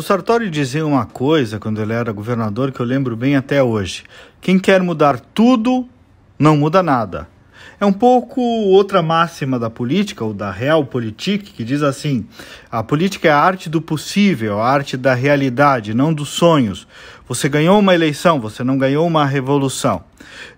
O Sartori dizia uma coisa quando ele era governador que eu lembro bem até hoje: quem quer mudar tudo, não muda nada. É um pouco outra máxima da política, ou da realpolitik, que diz assim: a política é a arte do possível, a arte da realidade, não dos sonhos. Você ganhou uma eleição, você não ganhou uma revolução.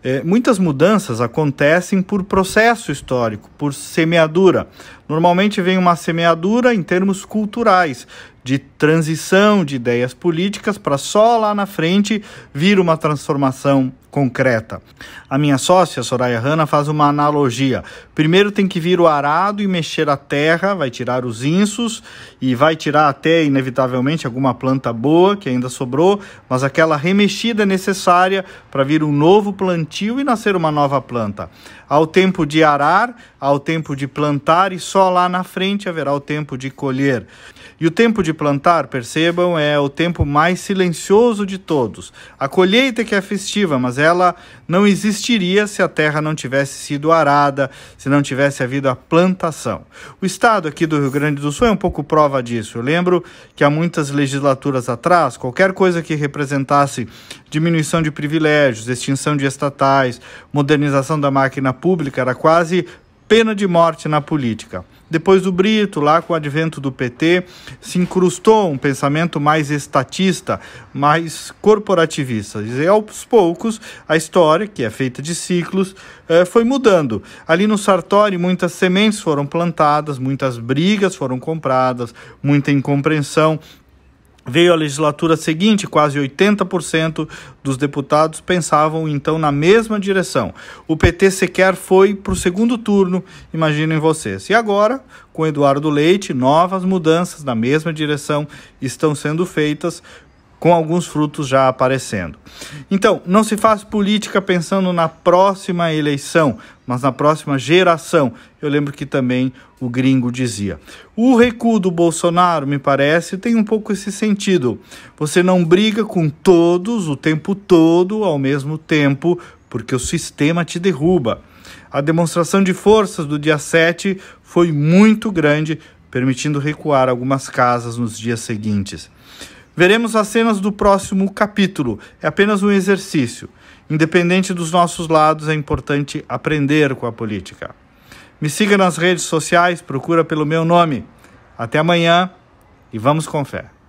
É, muitas mudanças acontecem por processo histórico, por semeadura. Normalmente vem uma semeadura em termos culturais, de transição de ideias políticas para só lá na frente vir uma transformação concreta. A minha sócia, Soraya Hanna, faz uma analogia. Primeiro tem que vir o arado e mexer a terra, vai tirar os insos e vai tirar até, inevitavelmente, alguma planta boa que ainda sobrou, mas aquela remexida necessária para vir um novo plantio e nascer uma nova planta. Ao tempo de arar, ao tempo de plantar e só lá na frente haverá o tempo de colher. E o tempo de plantar, percebam, é o tempo mais silencioso de todos. A colheita que é festiva, mas é ela não existiria se a terra não tivesse sido arada, se não tivesse havido a plantação. O estado aqui do Rio Grande do Sul é um pouco prova disso. Eu lembro que há muitas legislaturas atrás, qualquer coisa que representasse diminuição de privilégios, extinção de estatais, modernização da máquina pública era quase pena de morte na política. Depois do Brito, lá com o advento do PT, se incrustou um pensamento mais estatista, mais corporativista. E aos poucos, a história, que é feita de ciclos, eh, foi mudando. Ali no Sartori, muitas sementes foram plantadas, muitas brigas foram compradas, muita incompreensão, Veio a legislatura seguinte, quase 80% dos deputados pensavam então na mesma direção. O PT sequer foi para o segundo turno, imaginem vocês. E agora, com Eduardo Leite, novas mudanças na mesma direção estão sendo feitas, com alguns frutos já aparecendo. Então, não se faz política pensando na próxima eleição, mas na próxima geração. Eu lembro que também o gringo dizia. O recuo do Bolsonaro, me parece, tem um pouco esse sentido. Você não briga com todos o tempo todo, ao mesmo tempo, porque o sistema te derruba. A demonstração de forças do dia 7 foi muito grande, permitindo recuar algumas casas nos dias seguintes. Veremos as cenas do próximo capítulo. É apenas um exercício. Independente dos nossos lados, é importante aprender com a política. Me siga nas redes sociais, procura pelo meu nome. Até amanhã e vamos com fé.